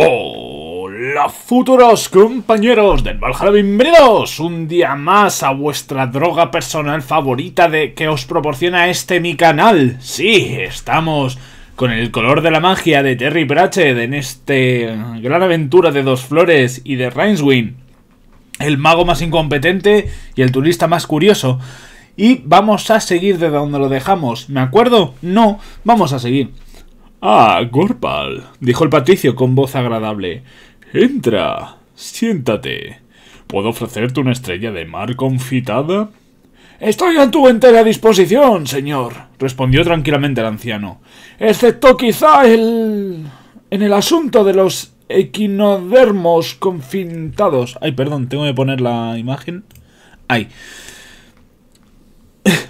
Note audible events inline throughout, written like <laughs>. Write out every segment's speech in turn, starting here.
Hola futuros compañeros del Valhalla, bienvenidos un día más a vuestra droga personal favorita de que os proporciona este mi canal. Sí, estamos con el color de la magia de Terry Pratchett en este gran aventura de dos flores y de Rainswing El mago más incompetente y el turista más curioso. Y vamos a seguir de donde lo dejamos, ¿me acuerdo? No, vamos a seguir. Ah, Gorpal, dijo el patricio con voz agradable. Entra, siéntate. ¿Puedo ofrecerte una estrella de mar confitada? Estoy a tu entera disposición, señor, respondió tranquilamente el anciano. Excepto quizá el... en el asunto de los equinodermos confintados. Ay, perdón, tengo que poner la imagen. Ay.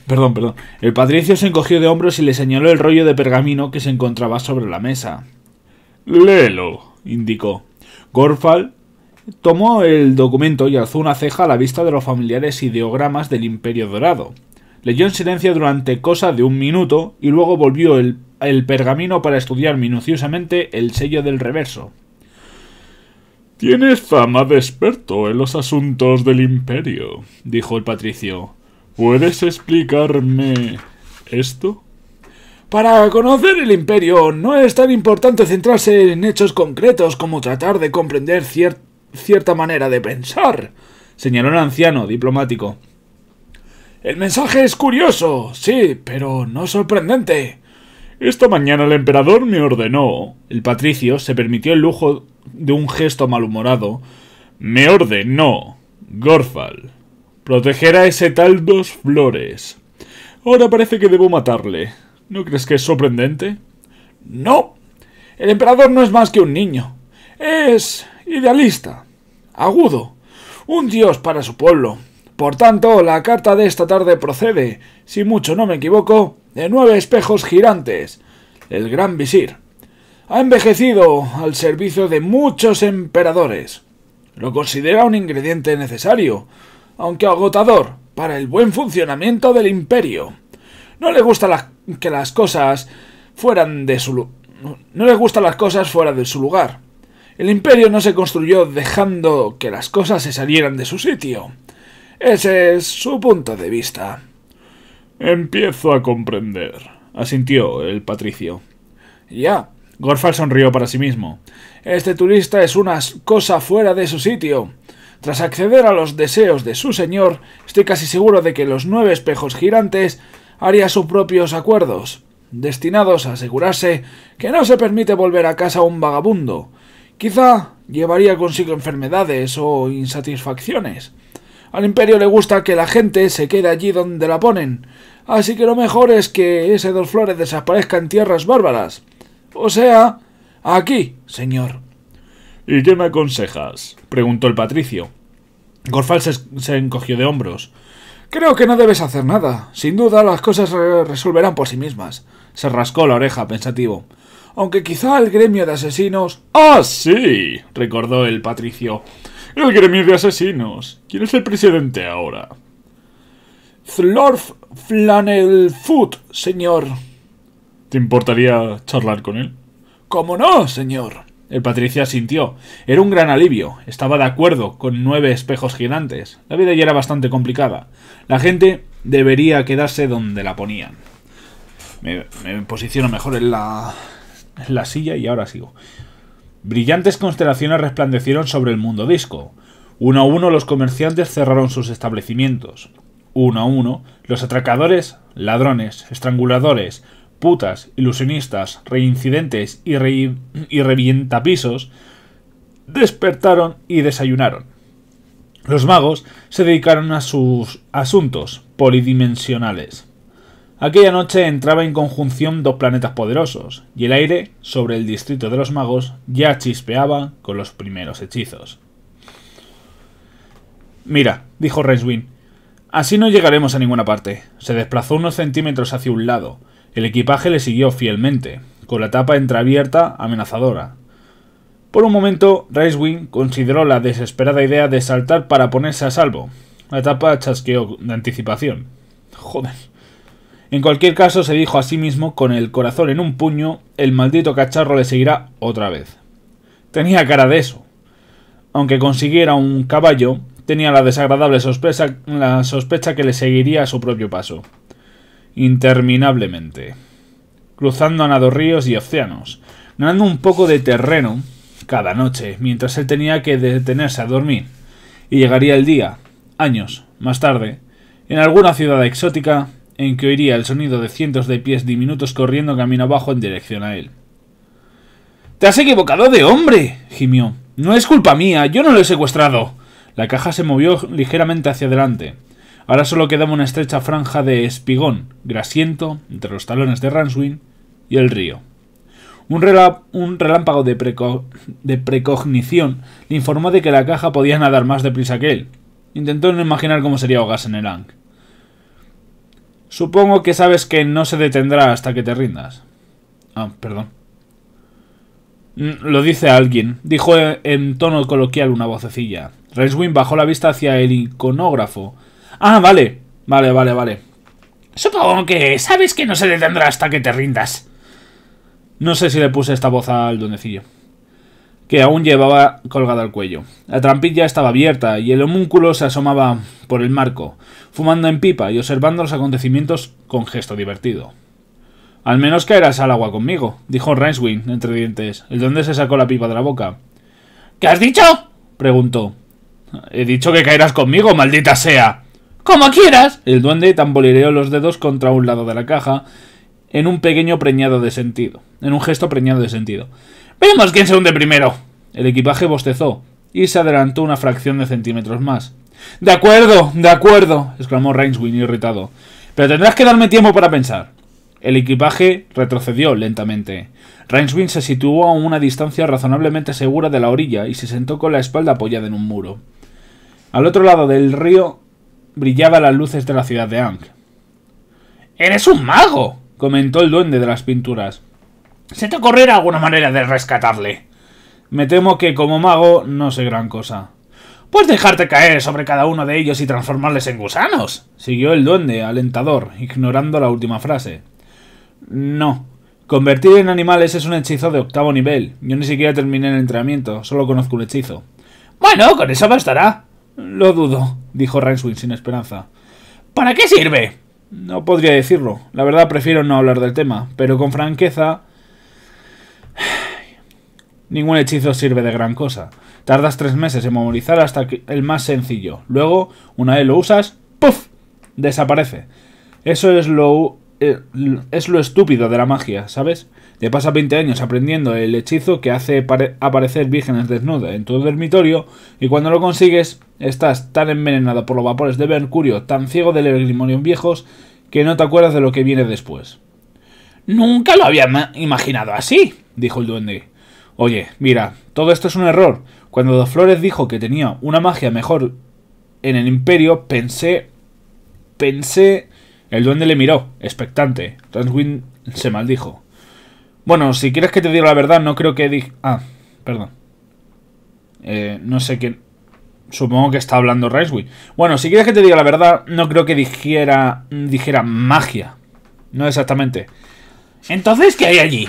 Perdón, perdón. El patricio se encogió de hombros y le señaló el rollo de pergamino que se encontraba sobre la mesa. Léelo, indicó. Gorfal tomó el documento y alzó una ceja a la vista de los familiares ideogramas del Imperio Dorado. Leyó en silencio durante cosa de un minuto y luego volvió el, pergamino para estudiar minuciosamente el sello del reverso. Tienes fama de experto en los asuntos del imperio, dijo el patricio. ¿Puedes explicarme esto? Para conocer el imperio no es tan importante centrarse en hechos concretos como tratar de comprender cierta manera de pensar, señaló el anciano diplomático. El mensaje es curioso, sí, pero no sorprendente. Esta mañana el emperador me ordenó. El patricio se permitió el lujo de un gesto malhumorado. Me ordenó. Gorfal. Proteger a ese tal dos flores. Ahora parece que debo matarle. ¿No crees que es sorprendente? No. El emperador no es más que un niño. Es idealista. Agudo. Un dios para su pueblo. Por tanto, la carta de esta tarde procede, si mucho no me equivoco, de nueve espejos girantes. El gran visir. Ha envejecido al servicio de muchos emperadores. Lo considera un ingrediente necesario aunque agotador, para el buen funcionamiento del imperio. No le gusta que las cosas fueran de su no le gusta las cosas fuera de su lugar. El imperio no se construyó dejando que las cosas se salieran de su sitio. Ese es su punto de vista. Empiezo a comprender, asintió el patricio. Ya, Gorfal sonrió para sí mismo. Este turista es una cosa fuera de su sitio. Tras acceder a los deseos de su señor, estoy casi seguro de que los nueve espejos girantes haría sus propios acuerdos, destinados a asegurarse que no se permite volver a casa un vagabundo. Quizá llevaría consigo enfermedades o insatisfacciones. Al imperio le gusta que la gente se quede allí donde la ponen, así que lo mejor es que ese dos flores desaparezca en tierras bárbaras. O sea, aquí, señor. ¿Y qué me aconsejas? preguntó el patricio. Gorfal se, encogió de hombros. Creo que no debes hacer nada. Sin duda las cosas resolverán por sí mismas. Se rascó la oreja pensativo. Aunque quizá el gremio de asesinos. ¡Ah, sí! recordó el patricio. El gremio de asesinos. ¿Quién es el presidente ahora? Zlorf Flanelfoot, señor. ¿Te importaría charlar con él? ¿Cómo no, señor? El Patricia sintió. Era un gran alivio. Estaba de acuerdo con nueve espejos gigantes. La vida ya era bastante complicada. La gente debería quedarse donde la ponían. Me, me posiciono mejor en la, en la silla y ahora sigo. Brillantes constelaciones resplandecieron sobre el mundo disco. Uno a uno los comerciantes cerraron sus establecimientos. Uno a uno, los atracadores, ladrones, estranguladores, putas, ilusionistas, reincidentes y, revientapisos, despertaron y desayunaron. Los magos se dedicaron a sus asuntos polidimensionales. Aquella noche entraba en conjunción dos planetas poderosos, y el aire sobre el distrito de los magos ya chispeaba con los primeros hechizos. Mira, dijo Reiswin, así no llegaremos a ninguna parte. Se desplazó unos centímetros hacia un lado, el equipaje le siguió fielmente, con la tapa entreabierta amenazadora. Por un momento, Ricewing consideró la desesperada idea de saltar para ponerse a salvo. La tapa chasqueó de anticipación. Joder. En cualquier caso, se dijo a sí mismo, con el corazón en un puño, el maldito cacharro le seguirá otra vez. Tenía cara de eso. Aunque consiguiera un caballo, tenía la desagradable sospecha, sospecha que le seguiría a su propio paso interminablemente, cruzando a ríos y océanos, ganando un poco de terreno cada noche, mientras él tenía que detenerse a dormir, y llegaría el día, años más tarde, en alguna ciudad exótica en que oiría el sonido de cientos de pies diminutos corriendo camino abajo en dirección a él. ¡Te has equivocado de hombre! gimió. No es culpa mía, yo no lo he secuestrado. La caja se movió ligeramente hacia adelante, Ahora solo quedaba una estrecha franja de espigón grasiento entre los talones de Ranswin y el río. Un, relámpago de, de, precognición le informó de que la caja podía nadar más deprisa que él. Intentó no imaginar cómo sería ahogarse en el Ankh. Supongo que sabes que no se detendrá hasta que te rindas. Ah, perdón. Mm, lo dice alguien, dijo en tono coloquial una vocecilla. Ranswin bajó la vista hacia el iconógrafo Ah, vale. Vale, vale, vale. Supongo que sabes que no se detendrá hasta que te rindas. No sé si le puse esta voz al duendecillo. Que aún llevaba colgada al cuello. La trampilla estaba abierta y el homúnculo se asomaba por el marco, fumando en pipa y observando los acontecimientos con gesto divertido. Al menos caerás al agua conmigo, dijo Rainswing, entre dientes. El donde se sacó la pipa de la boca. ¿Qué has dicho? preguntó. He dicho que caerás conmigo, maldita sea como quieras. El duende tambolireó los dedos contra un lado de la caja en un pequeño preñado de sentido, en un gesto preñado de sentido. ¡Vemos quién se hunde primero. El equipaje bostezó y se adelantó una fracción de centímetros más. De acuerdo, de acuerdo, exclamó Rainswin irritado. Pero tendrás que darme tiempo para pensar. El equipaje retrocedió lentamente. Rainswin se situó a una distancia razonablemente segura de la orilla y se sentó con la espalda apoyada en un muro. Al otro lado del río Brillaba las luces de la ciudad de Ankh. ¡Eres un mago! comentó el duende de las pinturas. ¿Se te ocurrirá alguna manera de rescatarle? Me temo que como mago no sé gran cosa. Pues dejarte caer sobre cada uno de ellos y transformarles en gusanos, siguió el duende, alentador, ignorando la última frase. No. Convertir en animales es un hechizo de octavo nivel. Yo ni siquiera terminé el entrenamiento, solo conozco un hechizo. Bueno, con eso bastará. Lo dudo dijo Ranswin sin esperanza. ¿Para qué sirve? No podría decirlo. La verdad prefiero no hablar del tema, pero con franqueza... <sighs> Ningún hechizo sirve de gran cosa. Tardas tres meses en memorizar hasta el más sencillo. Luego, una vez lo usas, ¡puf! Desaparece. Eso es lo... Eh, es lo estúpido de la magia, ¿sabes? Te pasa 20 años aprendiendo el hechizo que hace aparecer vírgenes desnudas en tu dormitorio y cuando lo consigues estás tan envenenado por los vapores de mercurio, tan ciego de en viejos, que no te acuerdas de lo que viene después. Nunca lo había imaginado así, dijo el duende. Oye, mira, todo esto es un error. Cuando Dos Flores dijo que tenía una magia mejor en el imperio, pensé... pensé... El duende le miró, expectante. Transwin se maldijo. Bueno, si quieres que te diga la verdad, no creo que... diga. ah, perdón. Eh, no sé quién... Supongo que está hablando Ricewick. Bueno, si quieres que te diga la verdad, no creo que dijera, dijera magia. No exactamente. Entonces, ¿qué hay allí?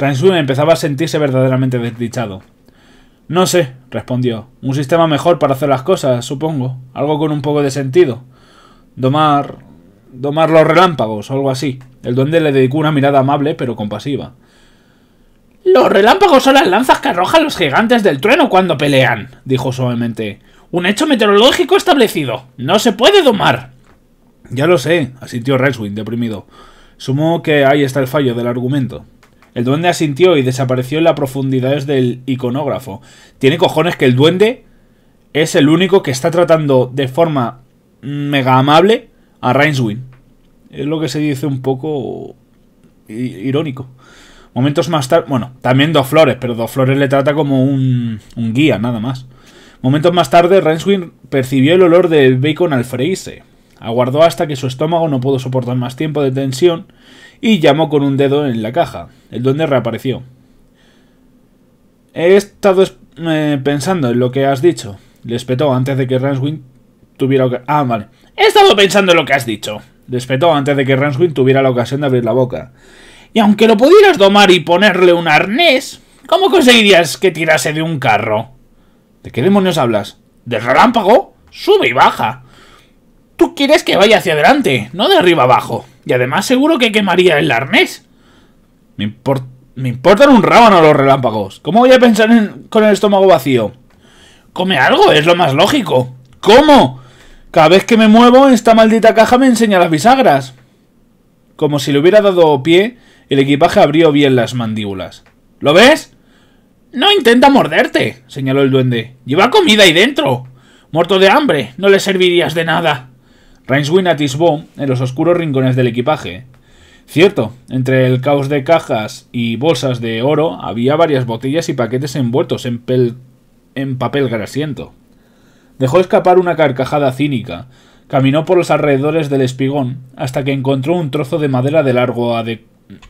Ransun empezaba a sentirse verdaderamente desdichado. No sé, respondió. Un sistema mejor para hacer las cosas, supongo. Algo con un poco de sentido. Domar... Domar los relámpagos o algo así. El duende le dedicó una mirada amable pero compasiva. Los relámpagos son las lanzas que arrojan los gigantes del trueno cuando pelean, dijo suavemente. Un hecho meteorológico establecido. No se puede domar. Ya lo sé, asintió Redwing, deprimido. Sumo que ahí está el fallo del argumento. El duende asintió y desapareció en las profundidades del iconógrafo. Tiene cojones que el duende es el único que está tratando de forma mega amable a Rainswin. Es lo que se dice un poco irónico. Momentos más tarde, bueno, también Dos Flores, pero Dos Flores le trata como un, guía, nada más. Momentos más tarde, Renswin percibió el olor del bacon al freírse. Aguardó hasta que su estómago no pudo soportar más tiempo de tensión y llamó con un dedo en la caja. El donde reapareció. He estado eh, pensando en lo que has dicho. Le espetó antes de que Ranswin tuviera... Ah, vale. He estado pensando en lo que has dicho despetó antes de que Ranswin tuviera la ocasión de abrir la boca. Y aunque lo pudieras domar y ponerle un arnés, ¿cómo conseguirías que tirase de un carro? ¿De qué demonios hablas? ¿Del relámpago? Sube y baja. Tú quieres que vaya hacia adelante, no de arriba abajo. Y además seguro que quemaría el arnés. Me, me importan un rábano los relámpagos. ¿Cómo voy a pensar con el estómago vacío? Come algo, es lo más lógico. ¿Cómo? Cada vez que me muevo, esta maldita caja me enseña las bisagras. Como si le hubiera dado pie, el equipaje abrió bien las mandíbulas. ¿Lo ves? No intenta morderte, señaló el duende. Lleva comida ahí dentro. Muerto de hambre, no le servirías de nada. Rainswin atisbó en los oscuros rincones del equipaje. Cierto, entre el caos de cajas y bolsas de oro había varias botellas y paquetes envueltos en, en papel grasiento. Dejó escapar una carcajada cínica. Caminó por los alrededores del espigón hasta que encontró un trozo de madera de largo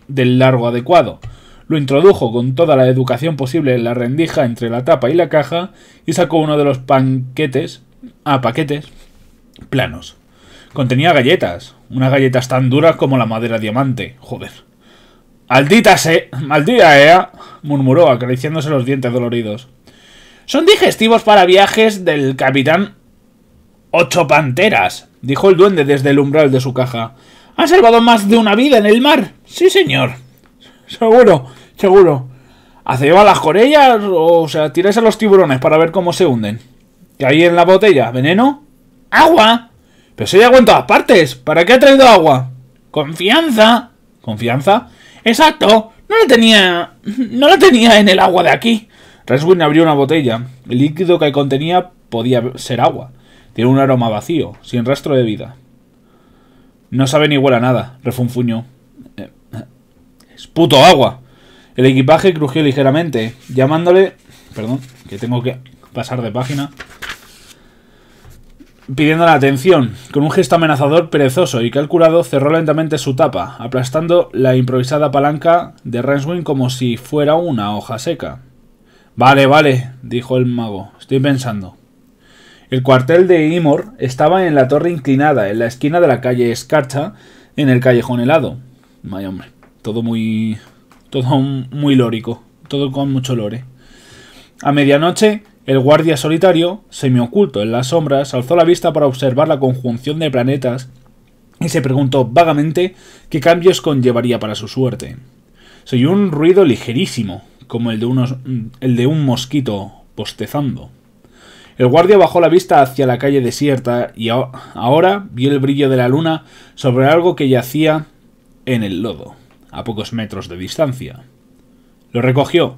del largo adecuado. Lo introdujo con toda la educación posible en la rendija entre la tapa y la caja y sacó uno de los panquetes, a ah, paquetes, planos. Contenía galletas, unas galletas tan duras como la madera diamante, joder. ¡Maldita se! ¡Maldita ea! murmuró acariciándose los dientes doloridos. Son digestivos para viajes del capitán Ocho Panteras, dijo el duende desde el umbral de su caja. ¿Ha salvado más de una vida en el mar? Sí, señor. Seguro, seguro. llevar las corellas o, o sea, tiráis a los tiburones para ver cómo se hunden? ¿Qué hay en la botella? ¿Veneno? ¡Agua! Pero si hay agua en todas partes. ¿Para qué ha traído agua? Confianza. ¿Confianza? Exacto. No la tenía... No la tenía en el agua de aquí. Reswin abrió una botella. El líquido que contenía podía ser agua. Tiene un aroma vacío, sin rastro de vida. No sabe ni huele a nada, refunfuñó. Eh, ¡Es puto agua! El equipaje crujió ligeramente, llamándole... Perdón, que tengo que pasar de página. Pidiendo la atención, con un gesto amenazador, perezoso y calculado, cerró lentamente su tapa, aplastando la improvisada palanca de Renswin como si fuera una hoja seca. Vale, vale, dijo el mago. Estoy pensando. El cuartel de Imor estaba en la torre inclinada, en la esquina de la calle Escarcha, en el callejón helado. Vaya hombre, todo muy... todo muy lórico, todo con mucho lore. A medianoche, el guardia solitario, semioculto en las sombras, alzó la vista para observar la conjunción de planetas y se preguntó vagamente qué cambios conllevaría para su suerte. Se oyó un ruido ligerísimo, como el de, unos, el de un mosquito postezando. El guardia bajó la vista hacia la calle desierta y ahora vio el brillo de la luna sobre algo que yacía en el lodo, a pocos metros de distancia. Lo recogió.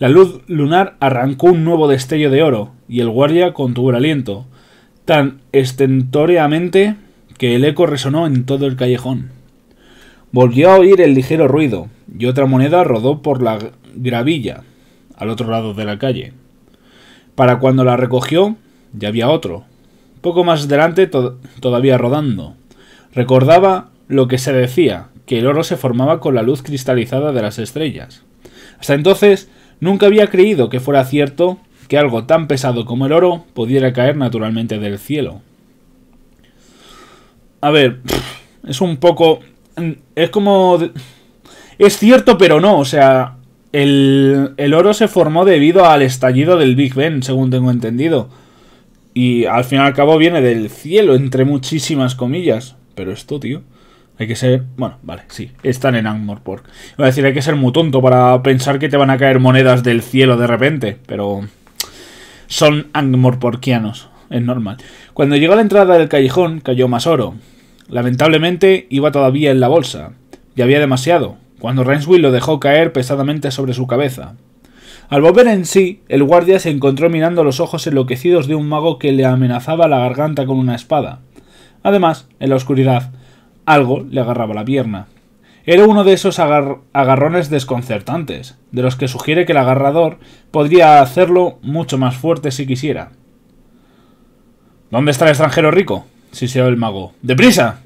La luz lunar arrancó un nuevo destello de oro y el guardia contuvo el aliento, tan estentóreamente que el eco resonó en todo el callejón. Volvió a oír el ligero ruido, y otra moneda rodó por la gravilla al otro lado de la calle. Para cuando la recogió, ya había otro, poco más delante todavía rodando. Recordaba lo que se decía, que el oro se formaba con la luz cristalizada de las estrellas. Hasta entonces, nunca había creído que fuera cierto que algo tan pesado como el oro pudiera caer naturalmente del cielo. A ver, es un poco... Es como... Es cierto, pero no, o sea... El, oro se formó debido al estallido del Big Ben, según tengo entendido. Y al fin y al cabo viene del cielo, entre muchísimas comillas. Pero esto, tío. Hay que ser. Bueno, vale, sí. Están en Angmorpork. Voy a decir, hay que ser muy tonto para pensar que te van a caer monedas del cielo de repente. Pero. Son Angmorporkianos. Es normal. Cuando llegó a la entrada del callejón, cayó más oro. Lamentablemente, iba todavía en la bolsa. Y había demasiado cuando Renswell lo dejó caer pesadamente sobre su cabeza. Al volver en sí, el guardia se encontró mirando los ojos enloquecidos de un mago que le amenazaba la garganta con una espada. Además, en la oscuridad, algo le agarraba la pierna. Era uno de esos agarrones desconcertantes, de los que sugiere que el agarrador podría hacerlo mucho más fuerte si quisiera. ¿Dónde está el extranjero rico? siseó el mago. ¡Deprisa!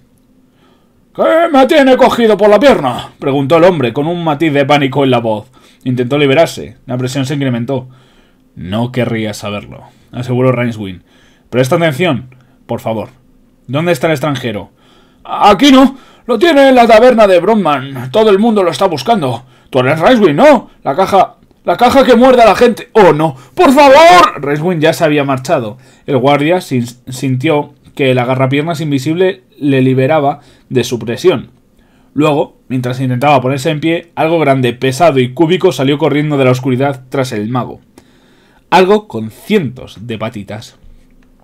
¿Qué me tiene cogido por la pierna? preguntó el hombre con un matiz de pánico en la voz. Intentó liberarse. La presión se incrementó. No querría saberlo, aseguró Rainswing. Presta atención, por favor. ¿Dónde está el extranjero? Aquí no. Lo tiene en la taberna de Bronman. Todo el mundo lo está buscando. Tú eres Rainswing, ¿no? La caja... La caja que muerde a la gente. ¡Oh, no! ¡Por favor! Rainswing ya se había marchado. El guardia sintió que el agarrapiernas invisible le liberaba de su presión. Luego, mientras intentaba ponerse en pie, algo grande, pesado y cúbico salió corriendo de la oscuridad tras el mago. Algo con cientos de patitas.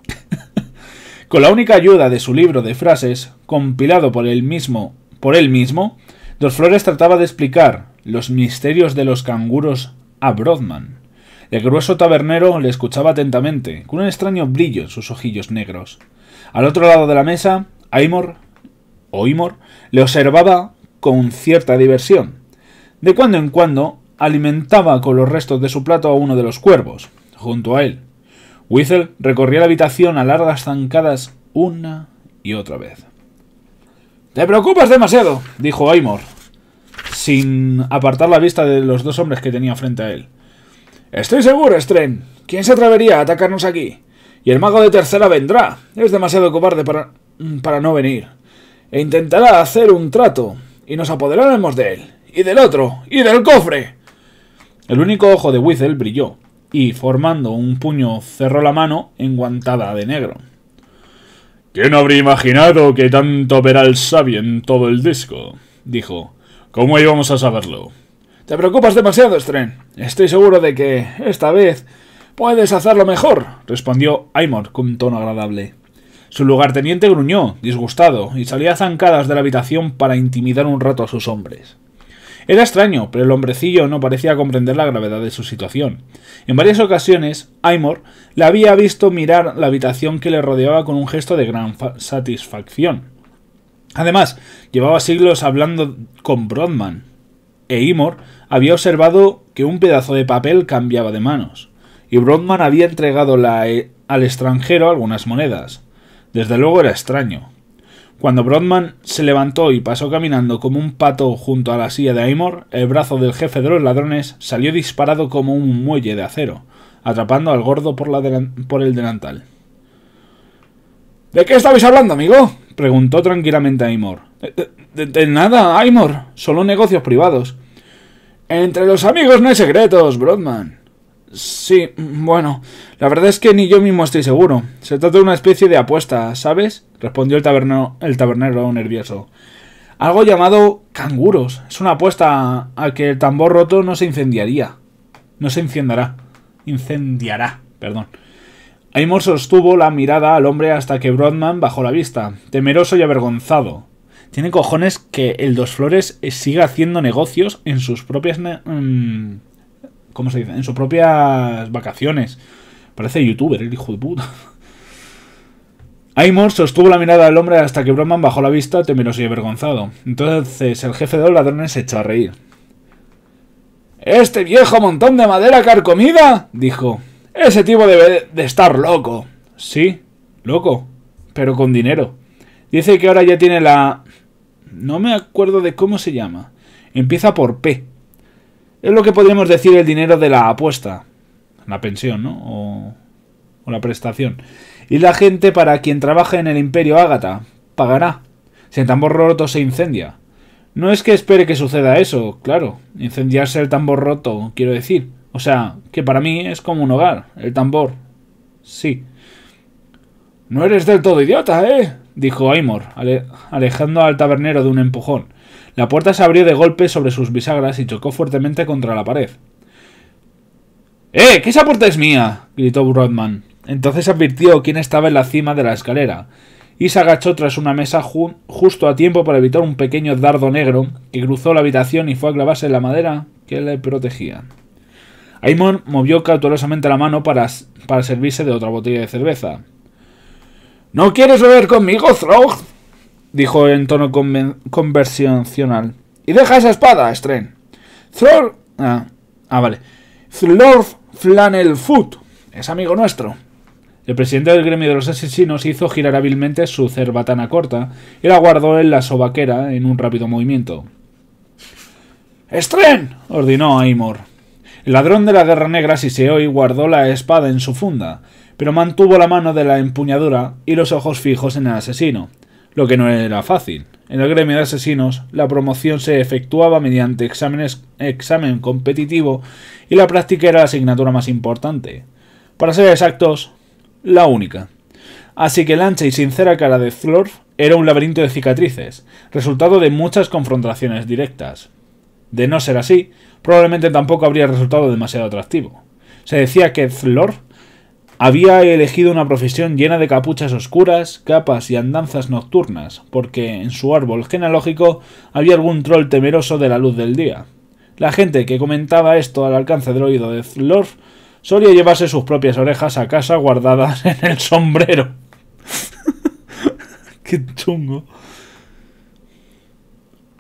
<laughs> con la única ayuda de su libro de frases, compilado por él mismo, por él mismo, Dos Flores trataba de explicar los misterios de los canguros a Brodman. El grueso tabernero le escuchaba atentamente, con un extraño brillo en sus ojillos negros. Al otro lado de la mesa, Aymor, o Imor, le observaba con cierta diversión. De cuando en cuando alimentaba con los restos de su plato a uno de los cuervos, junto a él. Whistle recorría la habitación a largas zancadas una y otra vez. Te preocupas demasiado, dijo Aymor, sin apartar la vista de los dos hombres que tenía frente a él. Estoy seguro, Stren. ¿Quién se atrevería a atacarnos aquí? Y el mago de tercera vendrá. Es demasiado cobarde para, mm, para no venir. E intentará hacer un trato. Y nos apoderaremos de él. Y del otro. Y del cofre. El único ojo de Whistle brilló. Y, formando un puño, cerró la mano enguantada de negro. ¿Quién habría imaginado que tanto verá el sabio en todo el disco? Dijo. ¿Cómo íbamos a saberlo? Te preocupas demasiado, Stren. Estoy seguro de que, esta vez, puedes hacerlo mejor, respondió Aymor con un tono agradable. Su lugarteniente gruñó, disgustado, y salía zancadas de la habitación para intimidar un rato a sus hombres. Era extraño, pero el hombrecillo no parecía comprender la gravedad de su situación. En varias ocasiones, Aymor le había visto mirar la habitación que le rodeaba con un gesto de gran satisfacción. Además, llevaba siglos hablando con Brodman, e Imor había observado que un pedazo de papel cambiaba de manos, y Brodman había entregado eh, al extranjero algunas monedas. Desde luego era extraño. Cuando Brodman se levantó y pasó caminando como un pato junto a la silla de Aymor, el brazo del jefe de los ladrones salió disparado como un muelle de acero, atrapando al gordo por, la por el delantal. ¿De qué estabais hablando, amigo? preguntó tranquilamente Aymor. Eh, eh, de, de nada, Aymor, solo negocios privados. Entre los amigos no hay secretos, Broadman. Sí, bueno, la verdad es que ni yo mismo estoy seguro. Se trata de una especie de apuesta, ¿sabes? respondió el, tabernero nervioso. Algo llamado canguros. Es una apuesta a que el tambor roto no se incendiaría. No se incendiará. Incendiará, perdón. Aimor sostuvo la mirada al hombre hasta que Broadman bajó la vista, temeroso y avergonzado tiene cojones que el Dos Flores eh, siga haciendo negocios en sus propias... Mm, ¿Cómo se dice? En sus propias vacaciones. Parece youtuber, el hijo de puta. Aymor sostuvo la mirada del hombre hasta que Broman bajó la vista temeroso y avergonzado. Entonces el jefe de los ladrones se echó a reír. ¡Este viejo montón de madera carcomida! dijo. Ese tipo debe de estar loco. Sí, loco, pero con dinero. Dice que ahora ya tiene la no me acuerdo de cómo se llama. Empieza por P. Es lo que podríamos decir el dinero de la apuesta. La pensión, ¿no? O, o la prestación. Y la gente para quien trabaja en el Imperio Ágata pagará. Si el tambor roto se incendia. No es que espere que suceda eso, claro. Incendiarse el tambor roto, quiero decir. O sea, que para mí es como un hogar, el tambor. Sí. No eres del todo idiota, ¿eh? dijo Aymor, alejando al tabernero de un empujón. La puerta se abrió de golpe sobre sus bisagras y chocó fuertemente contra la pared. ¡Eh! ¡Que esa puerta es mía! gritó broadman Entonces advirtió quién estaba en la cima de la escalera, y se agachó tras una mesa justo a tiempo para evitar un pequeño dardo negro que cruzó la habitación y fue a clavarse en la madera que le protegía. Aymor movió cautelosamente la mano para, para servirse de otra botella de cerveza, ¿No quieres beber conmigo, Throg? Dijo en tono conversacional. Y deja esa espada, Stren. Throg... Ah, ah, vale. Throg Flannelfoot es amigo nuestro. El presidente del gremio de los asesinos hizo girar hábilmente su cerbatana corta y la guardó en la sobaquera en un rápido movimiento. ¡Estren! ordenó Aymor. El ladrón de la guerra negra se oye, guardó la espada en su funda pero mantuvo la mano de la empuñadura y los ojos fijos en el asesino, lo que no era fácil. En el gremio de asesinos, la promoción se efectuaba mediante exámenes, examen competitivo y la práctica era la asignatura más importante. Para ser exactos, la única. Así que la ancha y sincera cara de Flor era un laberinto de cicatrices, resultado de muchas confrontaciones directas. De no ser así, probablemente tampoco habría resultado demasiado atractivo. Se decía que Flor había elegido una profesión llena de capuchas oscuras, capas y andanzas nocturnas, porque en su árbol genealógico había algún troll temeroso de la luz del día. La gente que comentaba esto al alcance del oído de Zlorf solía llevarse sus propias orejas a casa guardadas en el sombrero. <laughs> ¡Qué chungo!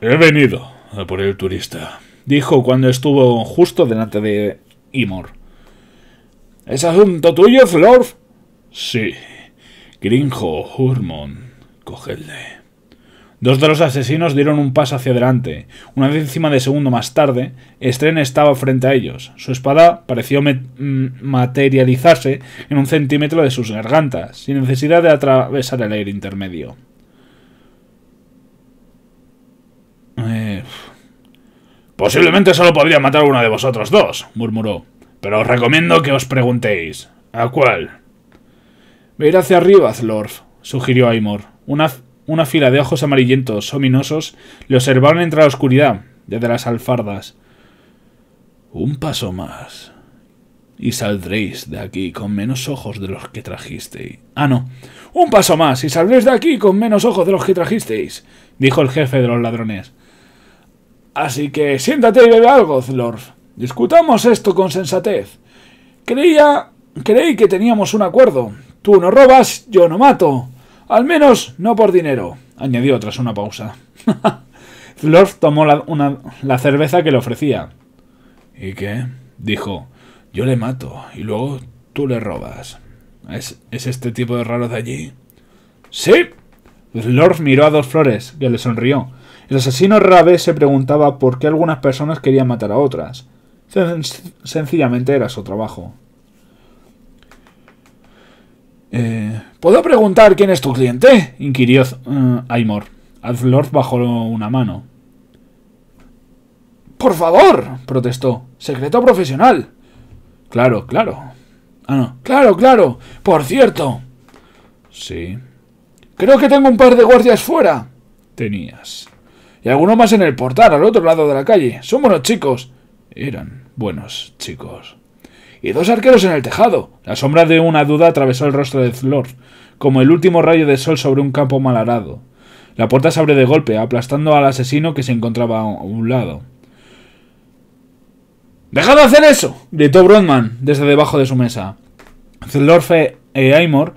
He venido a por el turista, dijo cuando estuvo justo delante de Imor. ¿Es asunto tuyo, flor Sí. Grinjo, Hurmon, cogedle. Dos de los asesinos dieron un paso hacia adelante. Una décima de segundo más tarde, Estren estaba frente a ellos. Su espada pareció mm, materializarse en un centímetro de sus gargantas, sin necesidad de atravesar el aire intermedio. Eh, Posiblemente solo podría matar a uno de vosotros dos, murmuró. Pero os recomiendo que os preguntéis. ¿A cuál? Ver hacia arriba, Zlorf, sugirió Aymor. Una, una fila de ojos amarillentos, ominosos, le observaron entre la oscuridad, desde las alfardas. Un paso más. Y saldréis de aquí con menos ojos de los que trajisteis. Ah, no. Un paso más y saldréis de aquí con menos ojos de los que trajisteis, dijo el jefe de los ladrones. Así que siéntate y bebe algo, Zlorf. Discutamos esto con sensatez. Creía, creí que teníamos un acuerdo. Tú no robas, yo no mato. Al menos no por dinero, añadió tras una pausa. Zlorf <laughs> tomó la, cerveza que le ofrecía. ¿Y qué? Dijo. Yo le mato y luego tú le robas. ¿Es, este tipo de raro de allí? Sí. Zlorf miró a dos flores, que le sonrió. El asesino Rabe se preguntaba por qué algunas personas querían matar a otras sencillamente era su trabajo. Eh, ¿Puedo preguntar quién es tu cliente? inquirió eh, Aymor. Alflord bajó una mano. ¡Por favor! protestó. ¡Secreto profesional! Claro, claro. Ah, no. ¡Claro, claro! ¡Por cierto! Sí. Creo que tengo un par de guardias fuera. Tenías. Y alguno más en el portal, al otro lado de la calle. ¡Somos los chicos. Eran buenos chicos. Y dos arqueros en el tejado. La sombra de una duda atravesó el rostro de Zlor, como el último rayo de sol sobre un campo mal arado. La puerta se abre de golpe, aplastando al asesino que se encontraba a un lado. ¡Dejad de hacer eso! gritó Bronman desde debajo de su mesa. Zlorfe e Aymor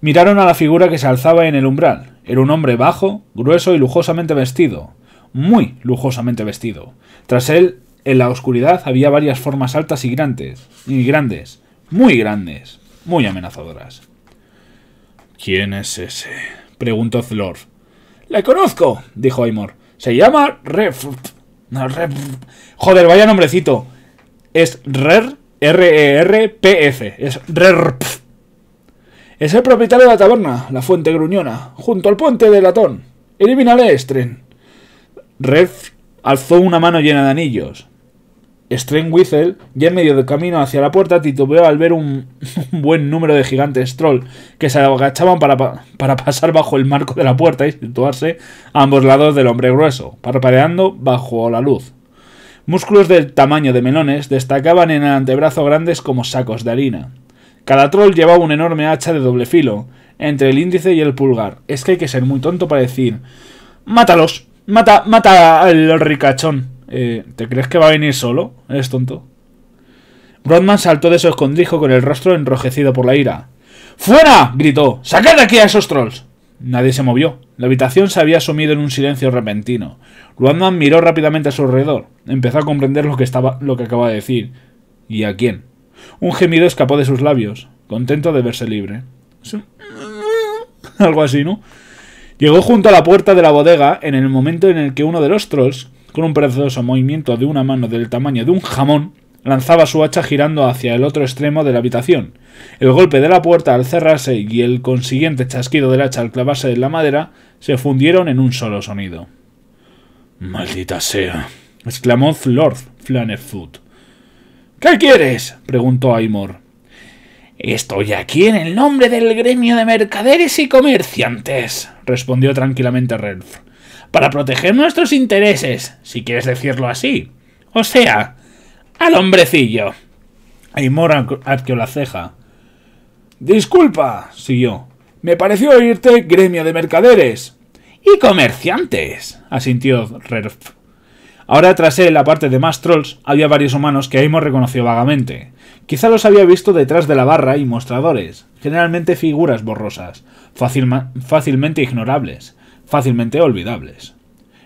miraron a la figura que se alzaba en el umbral. Era un hombre bajo, grueso y lujosamente vestido. Muy lujosamente vestido. Tras él en la oscuridad había varias formas altas y grandes, y grandes, muy grandes, muy amenazadoras. ¿Quién es ese? preguntó Zlorf. Le conozco, dijo Aymor. Se llama Ref... Ref... Joder, vaya nombrecito. Es Rer R-E-R-P-F. Es RERP. Es el propietario de la taberna, la Fuente Gruñona, junto al puente de Latón. Elimínale, Estren! Ref alzó una mano llena de anillos. Whistle, ya en medio del camino hacia la puerta, titubeó al ver un, <laughs> buen número de gigantes troll que se agachaban para, para, pasar bajo el marco de la puerta y situarse a ambos lados del hombre grueso, parpadeando bajo la luz. Músculos del tamaño de melones destacaban en el antebrazo grandes como sacos de harina. Cada troll llevaba un enorme hacha de doble filo, entre el índice y el pulgar. Es que hay que ser muy tonto para decir: ¡Mátalos! Mata, mata al ricachón. Eh, ¿Te crees que va a venir solo? Eres tonto. Rodman saltó de su escondrijo con el rostro enrojecido por la ira. ¡Fuera! gritó. ¡Sacad de aquí a esos trolls! Nadie se movió. La habitación se había sumido en un silencio repentino. Rodman miró rápidamente a su alrededor. Empezó a comprender lo que, estaba, lo que acaba de decir. ¿Y a quién? Un gemido escapó de sus labios, contento de verse libre. <laughs> Algo así, ¿no? Llegó junto a la puerta de la bodega en el momento en el que uno de los trolls, con un precioso movimiento de una mano del tamaño de un jamón, lanzaba su hacha girando hacia el otro extremo de la habitación. El golpe de la puerta al cerrarse y el consiguiente chasquido del hacha al clavarse en la madera se fundieron en un solo sonido. Maldita sea, exclamó Lord Flanefoot. ¿Qué quieres? preguntó Aymor. Estoy aquí en el nombre del gremio de mercaderes y comerciantes, respondió tranquilamente Ralph, para proteger nuestros intereses, si quieres decirlo así. O sea, al hombrecillo. Aymor arqueó la ceja. Disculpa, siguió. Me pareció oírte gremio de mercaderes. Y comerciantes, asintió Rerf. Ahora tras él, aparte de más trolls, había varios humanos que Aimo reconoció vagamente. Quizá los había visto detrás de la barra y mostradores, generalmente figuras borrosas, fácilmente ignorables, fácilmente olvidables.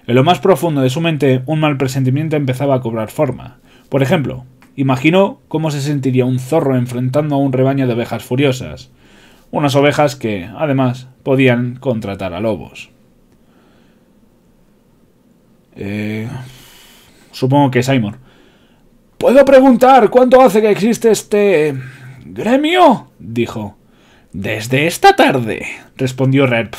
En lo más profundo de su mente, un mal presentimiento empezaba a cobrar forma. Por ejemplo, imaginó cómo se sentiría un zorro enfrentando a un rebaño de ovejas furiosas, unas ovejas que, además, podían contratar a lobos. Eh, Supongo que Simon. ¿Puedo preguntar cuánto hace que existe este... gremio? dijo. Desde esta tarde, respondió Rep.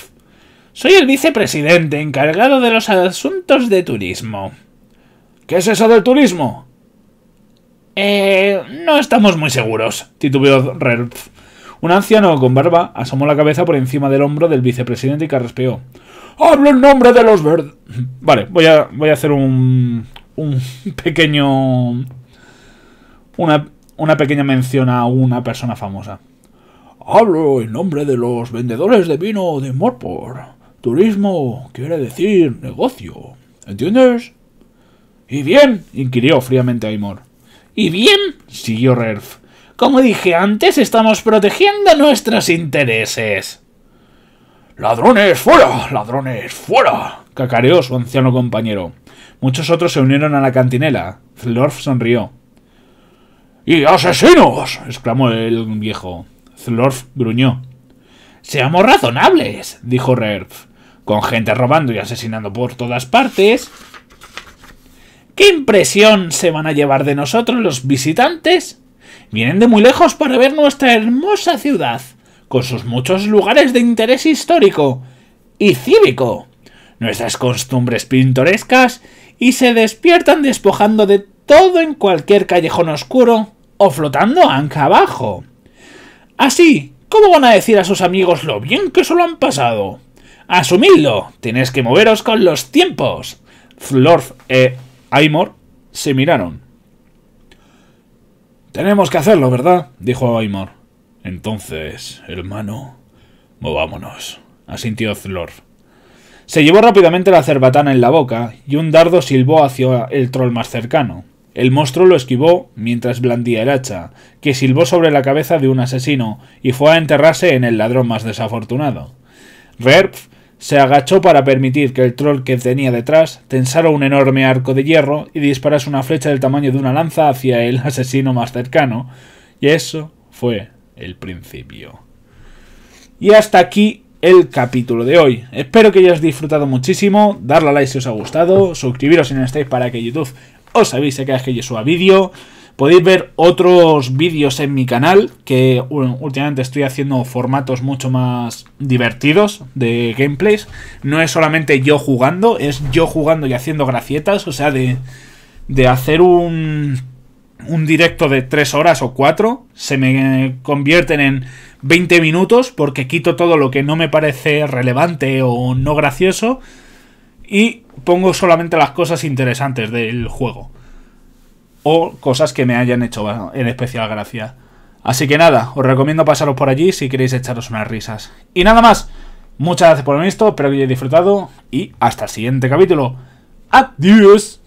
Soy el vicepresidente encargado de los asuntos de turismo. ¿Qué es eso del turismo? Eh... no estamos muy seguros, titubeó Rep. Un anciano con barba asomó la cabeza por encima del hombro del vicepresidente y carraspeó. ¡Hablo en nombre de los verdes! Vale, voy a, voy a hacer un, un pequeño... Una, pequeña mención a una persona famosa. Hablo en nombre de los vendedores de vino de Morpor. Turismo quiere decir negocio. ¿Entiendes? ¿Y bien? inquirió fríamente Aymor. ¿Y bien? siguió Rerf. Como dije antes, estamos protegiendo nuestros intereses. ¡Ladrones fuera! ¡Ladrones fuera! cacareó su anciano compañero. Muchos otros se unieron a la cantinela. Zlorf sonrió. ¡Y asesinos! exclamó el viejo. Zlorf gruñó. Seamos razonables, dijo Rerf. Con gente robando y asesinando por todas partes. ¿Qué impresión se van a llevar de nosotros los visitantes? Vienen de muy lejos para ver nuestra hermosa ciudad, con sus muchos lugares de interés histórico y cívico, nuestras costumbres pintorescas y se despiertan despojando de todo en cualquier callejón oscuro o flotando anca abajo. Así, ¿cómo van a decir a sus amigos lo bien que solo han pasado? Asumidlo, tenéis que moveros con los tiempos. Florf e Aymor se miraron. Tenemos que hacerlo, ¿verdad? dijo Aymor. Entonces, hermano, movámonos, asintió Florf. Se llevó rápidamente la cerbatana en la boca y un dardo silbó hacia el troll más cercano. El monstruo lo esquivó mientras blandía el hacha, que silbó sobre la cabeza de un asesino y fue a enterrarse en el ladrón más desafortunado. Verpf se agachó para permitir que el troll que tenía detrás tensara un enorme arco de hierro y disparase una flecha del tamaño de una lanza hacia el asesino más cercano, y eso fue el principio. Y hasta aquí el capítulo de hoy. Espero que hayáis disfrutado muchísimo, darle a like si os ha gustado, suscribiros si no estáis para que YouTube os avise cada vez que yo suba vídeo. Podéis ver otros vídeos en mi canal, que últimamente estoy haciendo formatos mucho más divertidos de gameplays. No es solamente yo jugando, es yo jugando y haciendo gracietas, o sea, de, de hacer un un directo de 3 horas o 4, se me convierten en 20 minutos porque quito todo lo que no me parece relevante o no gracioso y pongo solamente las cosas interesantes del juego o cosas que me hayan hecho en especial gracia. Así que nada, os recomiendo pasaros por allí si queréis echaros unas risas. Y nada más, muchas gracias por haber visto, espero que hayáis disfrutado y hasta el siguiente capítulo. ¡Adiós!